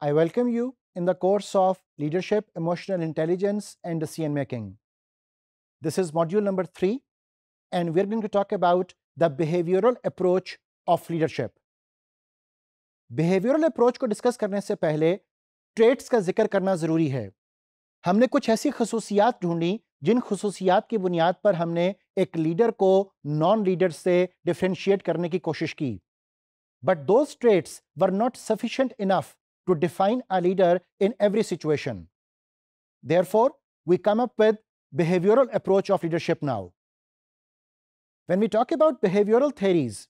I welcome you in the course of Leadership, Emotional Intelligence and Decision Making. This is module number three, and we're going to talk about the behavioral approach of leadership. Behavioral approach को discuss करने से पहले traits का जिक्र करना ज़रूरी है हमने कुछ ऐसी खसूसियात ढूंढी जिन खसूसियात की बुनियाद पर हमने एक लीडर को नॉन लीडर से डिफ्रेंशिएट करने की कोशिश की but though traits were not sufficient enough to define a leader in every situation. Therefore, we come up with behavioral approach of leadership now. When we talk about behavioral theories,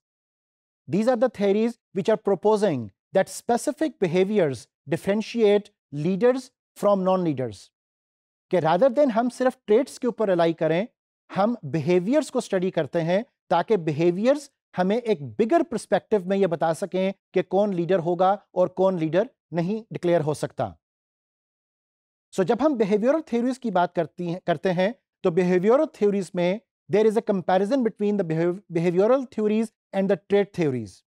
these are the theories which are proposing that specific behaviors differentiate leaders from non-leaders. कि rather than हम सिर्फ traits के ऊपर rely करें, हम behaviors को study करते हैं ताकि behaviors हमें एक bigger perspective में ये बता सकें कि कौन leader होगा और कौन leader नहीं डिक्लेयर हो सकता सो so, जब हम बिहेवियरल थ्योरीज की बात करती है, करते हैं तो बिहेवियरल थ्योरीज में there is a comparison between the behavioural theories and the trait theories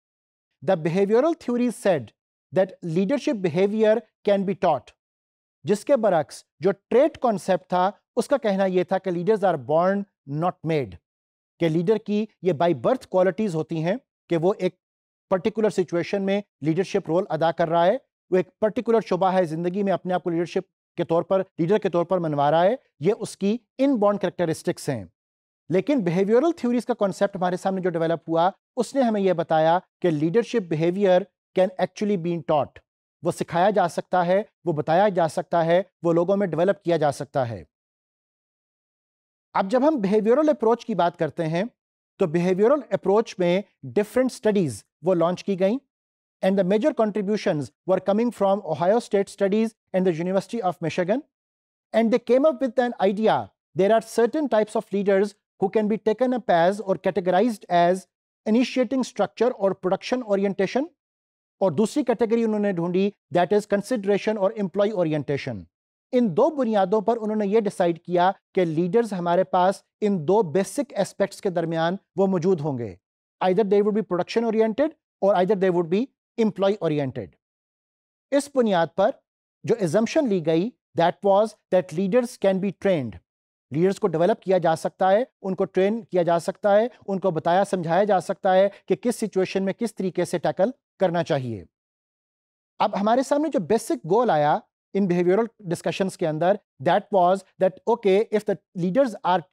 the behavioural theories said that leadership behaviour can be taught जिसके बरक्स जो ट्रेड कॉन्सेप्ट था उसका कहना यह था कि leaders are born not made कि लीडर की ये बाई बर्थ क्वालिटीज होती हैं कि वो एक पर्टिकुलर सिचुएशन में लीडरशिप रोल अदा कर रहा है वो एक पर्टिकुलर शोभा है ज़िंदगी में अपने आप को लीडरशिप के तौर पर लीडर के तौर पर मनवा रहा है ये उसकी इन बॉन्ड करेक्टरिस्टिक्स हैं लेकिन बिहेवियरल थ्योरीज का कॉन्सेप्ट हमारे सामने जो डेवलप हुआ उसने हमें यह बताया कि leadership behaviour can actually been taught वो सिखाया जा सकता है वो बताया जा सकता है वो लोगों में डेवलप किया जा सकता है अब जब हम बिहेवियरल अप्रोच की बात करते हैं तो बिहेवियरल अप्रोच में डिफरेंट स्टडीज वो लॉन्च की गई and the major contributions were coming from Ohio State Studies and the University of Michigan. And they came up with an idea there are certain types of leaders who can be taken up as or categorized as initiating structure or production orientation. Or dusri category unhone dhundi, that is consideration or employee orientation. In do bunyadon par unhone ye decide kiya ke leaders hamare paas in do basic aspects ke darmiyan wo honge. Either they would be production oriented or either they would be employee oriented इस बुनियाद पर जो assumption ली गई that was that leaders can be trained leaders को develop किया जा सकता है उनको ट्रेन किया जा सकता है उनको बताया समझाया जा सकता है कि किस सिचुएशन में किस तरीके से टैकल करना चाहिए अब हमारे सामने जो बेसिक गोल आया इन बिहेवियरल डिस्कशंस के अंदर that was that okay if the leaders are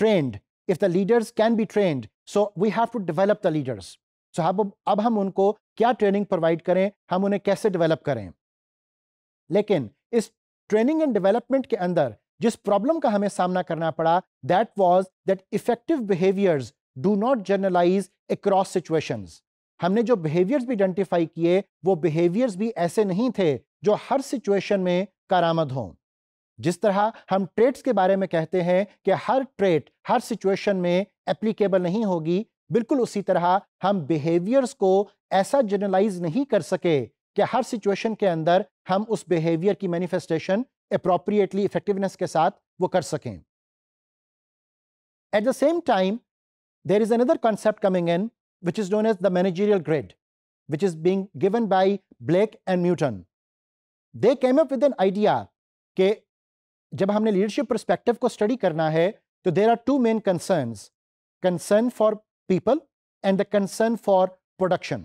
trained if the leaders can be trained so we have to develop the leaders so so, अब अब हम उनको क्या ट्रेनिंग प्रोवाइड करें हम उन्हें कैसे डेवलप करें लेकिन इस ट्रेनिंग एंड डेवलपमेंट के अंदर जिस प्रॉब्लम का हमें सामना करना पड़ा that was that effective behaviours do not generalise across situations हमने जो बिहेवियर्स भी आइडेंटिफाई किए वो बिहेवियर्स भी ऐसे नहीं थे जो हर सिचुएशन में कारामद हों जिस तरह हम ट्रेट्स के बारे में कहते हैं कि हर ट्रेट हर सिचुएशन में एप्लीकेबल नहीं होगी बिल्कुल उसी तरह हम बिहेवियर्स को ऐसा जनरलाइज नहीं कर सके कि हर सिचुएशन के अंदर हम उस बिहेवियर की मैनिफेस्टेशन अप्रोप्रिएटली इफेक्टिवनेस के साथ वो कर सकें at the same time there is another concept coming in which is known as the managerial grid which is being given by Black and Newton they came up with an idea के जब हमने leadership perspective को study करना है तो there are two main concern concern for people and the concern for production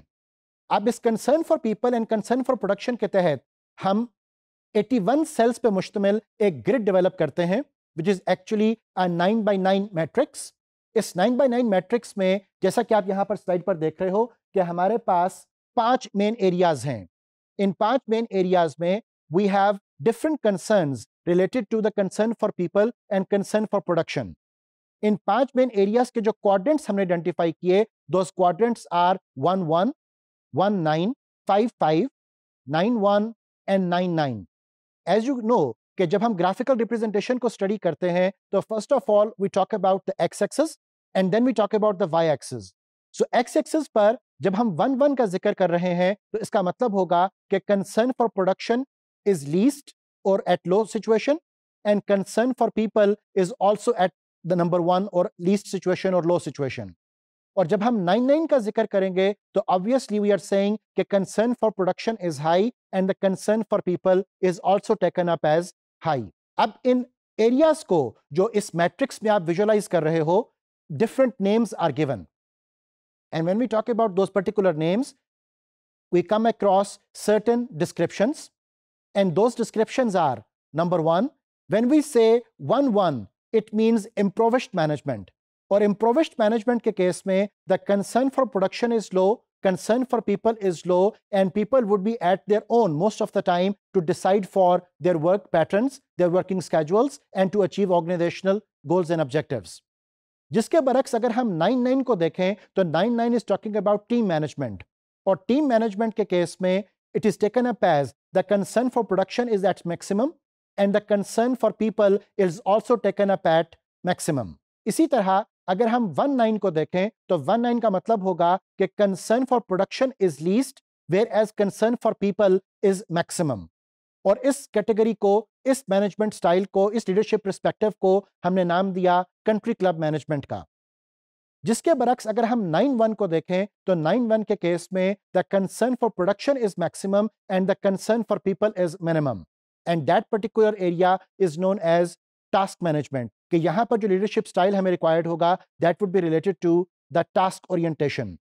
अब इस concern for people and concern for production के तहत हम 81 सेल्स पे मुश्तमिल एक ग्रिड डेवलप करते हैं which is actually nine by nine matrix इस नाइन बाई नाइन मैट्रिक्स में जैसा कि आप यहाँ पर स्लाइड पर देख रहे हो कि हमारे पास पांच मेन एरियाज हैं इन पांच मेन एरियाज में we have different concerns related to the concern for people and concern for production इन पांच मेन एरियाज के जो क्वाड्रेंट्स हमने आइडेंटिफाई किए दो quadrants are one one one nine five five nine one and nine nine as you know कि जब हम ग्राफिकल रिप्रेजेंटेशन को स्टडी करते हैं तो first of all we talk about the X axis and then we talk about the Y axis so X axis पर जब हम वन वन का जिक्र कर रहे हैं तो इसका मतलब होगा कि concern for production is least और at low situation and concern for people is also at the number one or least situation or low situation. Or jab hum 9-9 ka zikr karenge, to obviously we are saying that concern for production is high and the concern for people is also taken up as high. Ab in areas ko, jo is matrix mein aap visualize kar rahe ho, different names are given. And when we talk about those particular names, we come across certain descriptions. And those descriptions are, number one, when we say 1-1, one one it means improvised management. Or improvised management case में the concern for production is low, concern for people is low, and people would be at their own most of the time to decide for their work patterns, their working schedules, and to achieve organizational goals and objectives. जिसके बरक्स अगर हम 99 को देखें nine, 99 is talking about team management. Or team management के case में it is taken up as the concern for production is at maximum and the concern for people is also taken up at maximum इसी तरह अगर हम one nine को देखें तो one nine का मतलब होगा कि concern for production is least whereas concern for people is maximum और इस कैटेगरी को इस मैनेजमेंट स्टाइल को इस लीडरशिप परस्पेक्टिव को हमने नाम दिया कंट्री क्लब मैनेजमेंट का जिसके बरक्स अगर हम नाइन वन को देखें तो नाइन वन के केस में the concern for production is maximum and the concern for people is minimum and that particular area is known as task management कि यहां पर जो लीडरशिप स्टाइल हमें रिक्वायर्ड होगा that would be related to the task orientation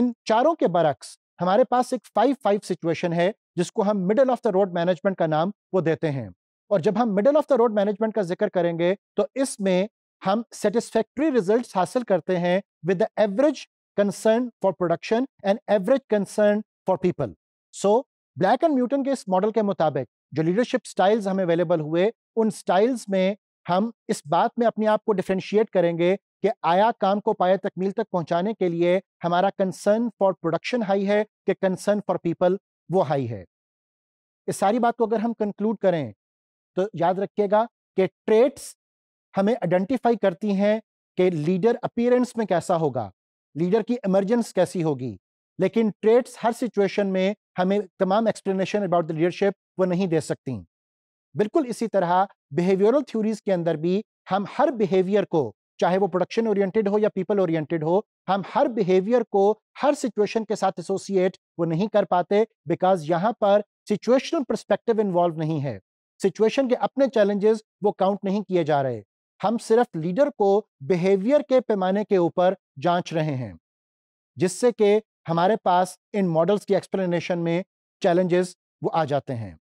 इन चारों के बरक्स हमारे पास एक फाइव फाइव सिचुएशन है जिसको हम middle of the road management का नाम वो देते हैं और जब हम middle of the road management का जिक्र करेंगे तो इसमें हम सेटिस्फैक्ट्री रिजल्ट हासिल करते हैं with the average concern for production and average concern for people so Black and Mouton के इस मॉडल के मुताबिक जो लीडरशिप स्टाइल्स हमें अवेलेबल हुए उन स्टाइल्स में हम इस बात में अपने आप को डिफ्रेंशिएट करेंगे कि आया काम को पाया तकमील तक पहुंचाने के लिए हमारा कंसर्न फॉर प्रोडक्शन हाई है कि कंसर्न फॉर पीपल वो हाई है इस सारी बात को अगर हम कंक्लूड करें तो याद रखिएगा कि ट्रेट्स हमें आइडेंटिफाई करती हैं कि लीडर अपीयरेंस में कैसा होगा लीडर की इमरजेंस कैसी होगी लेकिन ट्रेड्स हर सिचुएशन में हमें तमाम एक्सप्लेनेशन अबाउट द लीडरशिप वो नहीं दे सकती बिल्कुल इसी तरह बिहेवियरल थ्योरीज के अंदर भी हम हर बिहेवियर को चाहे वो प्रोडक्शन ओरिएंटेड हो या पीपल ओरिएंटेड हो हम हर बिहेवियर को हर सिचुएशन के साथ एसोसिएट वो नहीं कर पाते बिकॉज यहाँ पर सिचुएशनल परस्पेक्टिव इन्वॉल्व नहीं है सिचुएशन के अपने चैलेंजेस वो काउंट नहीं किए जा रहे हम सिर्फ लीडर को बिहेवियर के पैमाने के ऊपर जांच रहे हैं जिससे कि हमारे पास इन मॉडल्स की एक्सप्लेनेशन में चैलेंजेस वो आ जाते हैं